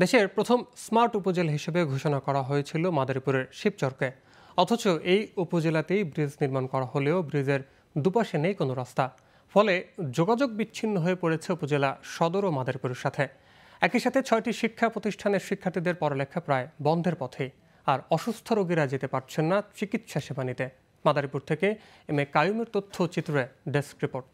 দেশের প্রথম স্মার্ট উপজেলা হিসেবে ঘোষণা করা হয়েছিল মাদারীপুরের শিবচরকে অথচ এই উপজেলাতেই ব্রিজ নির্মাণ করা হলেও ব্রিজের দুপাশে নেই কোনো রাস্তা ফলে যোগাযোগ বিচ্ছিন্ন হয়ে পড়েছে উপজেলা সদর ও মাদারীপুরের সাথে একই সাথে ছয়টি শিক্ষা প্রতিষ্ঠানের শিক্ষার্থীদের পড়ালেখা প্রায় বন্ধের পথে আর অসুস্থ রোগীরা যেতে পারছেন না চিকিৎসা সেবা নিতে মাদারীপুর থেকে এম এ কায়ুমের তথ্য চিত্রে ডেস্ক রিপোর্ট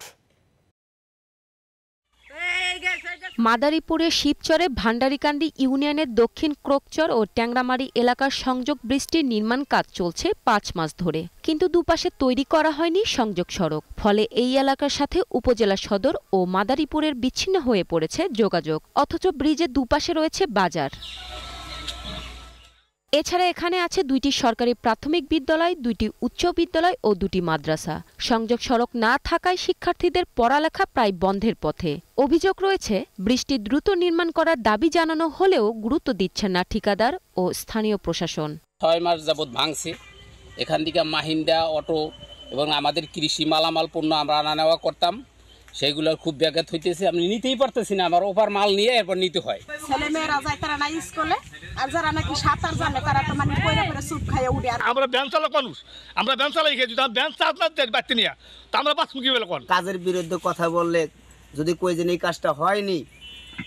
মাদারীপুরের শিবচরে ভান্ডারিকান্দি ইউনিয়নের দক্ষিণ ক্রোকচর ও ট্যাংরামারি এলাকার সংযোগ বৃষ্টির নির্মাণ কাজ চলছে পাঁচ মাস ধরে কিন্তু দুপাশে তৈরি করা হয়নি সংযোগ সড়ক ফলে এই এলাকার সাথে উপজেলা সদর ও মাদারীপুরের বিচ্ছিন্ন হয়ে পড়েছে যোগাযোগ অথচ ব্রিজের দুপাশে রয়েছে বাজার এছাড়া এখানে আছে দুইটি সরকারি প্রাথমিক বিদ্যালয় দুইটি উচ্চ বিদ্যালয় ও দুটি মাদ্রাসা সংযোগ সড়ক না থাকায় শিক্ষার্থীদের পড়ালেখা প্রায় বন্ধের পথে অভিযোগ রয়েছে বৃষ্টি দ্রুত নির্মাণ করার দাবি জানানো হলেও গুরুত্ব দিচ্ছেন না ঠিকাদার ও স্থানীয় প্রশাসন ছয় মাস যাবৎ ভাঙছে এখান থেকে মাহিন্দা অটো এবং আমাদের কৃষি মালামাল পণ্য আমরা আনা নেওয়া করতাম সেইগুলোর খুব ব্যাঘাত হইতেছে আমি নিতেই পারতেছি না আমার ওপার মাল নিয়ে এরপর নিতে হয় ছেলে মেয়েরা যায় তারা নাই স্কুলে আর যারা নাকি সাঁতার জানে তারা তো মানে কইরা করে সুপ খাইয়ে উঠে আমরা ব্যান চালক মানুষ আমরা ব্যান চালাই যদি আমরা ব্যান চালাতে দেয় বাড়তি নিয়ে তা আমরা বাঁচবো কি বলে কাজের বিরুদ্ধে কথা বললে যদি যেন এই কাজটা হয়নি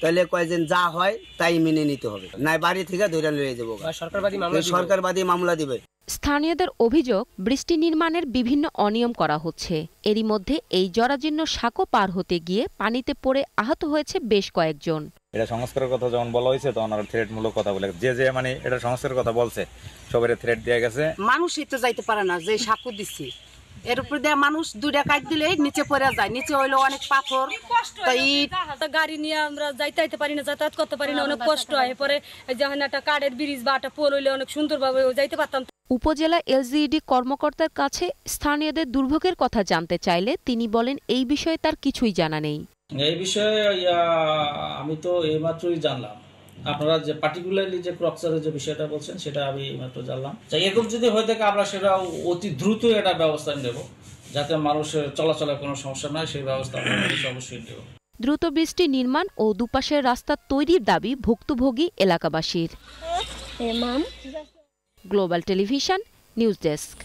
তাহলে কয়জন যা হয় তাই মেনে নিতে হবে নাই বাড়ি থেকে ধরে নিয়ে যাবো সরকারবাদী সরকারবাদী মামলা দিবে স্থানীয়দের অভিযোগ বৃষ্টি নির্মাণের বিভিন্ন অনিয়ম করা হচ্ছে এরই মধ্যে এই জরাজীর্ণ সাঁকো পার হতে গিয়ে পানিতে পড়ে আহত হয়েছে বেশ কয়েকজন এটা সংস্কারের কথা যখন বলা হয়েছে তখন আর থ্রেটমূলক কথা বলে যে যে মানে এটা সংস্কারের কথা বলছে সবাই থ্রেট দেওয়া গেছে মানুষ এতে যাইতে পারে না যে সাঁকো দিছি এর উপর দিয়ে মানুষ দুইটা কাজ দিলে নিচে পড়ে যায় নিচে হইলো অনেক পাথর গাড়ি নিয়ে আমরা যাইতে যাইতে পারি না যাতায়াত করতে পারি না অনেক কষ্ট হয় পরে যখন একটা কাঠের ব্রিজ বা একটা পোল হইলে অনেক সুন্দরভাবে যাইতে পারতাম উপজেলা এলজিইডি কর্মকর্তার কাছে স্থানীয়দের দুর্ভোগের কথা জানতে চাইলে তিনি বলেন এই বিষয়ে তার কিছুই জানা নেই এই বিষয়ে আমি তো এইমাত্রই জানলাম আপনারা যে পার্টিকুলারলি যে ক্রকচারের যে বিষয়টা বলছেন সেটা আমি এইমাত্র জানলাম তাই এরকম যদি হয়ে থাকে আমরা সেটা অতি দ্রুত এটা ব্যবস্থা নেব যাতে মানুষের চলাচলের কোনো সমস্যা নয় সেই ব্যবস্থা আমরা অবশ্যই নেব দ্রুত বৃষ্টি নির্মাণ ও দুপাশের রাস্তা তৈরির দাবি ভুক্তভোগী এলাকাবাসীর গ্লোবাল টেলিভিশন নিউজ ডেস্ক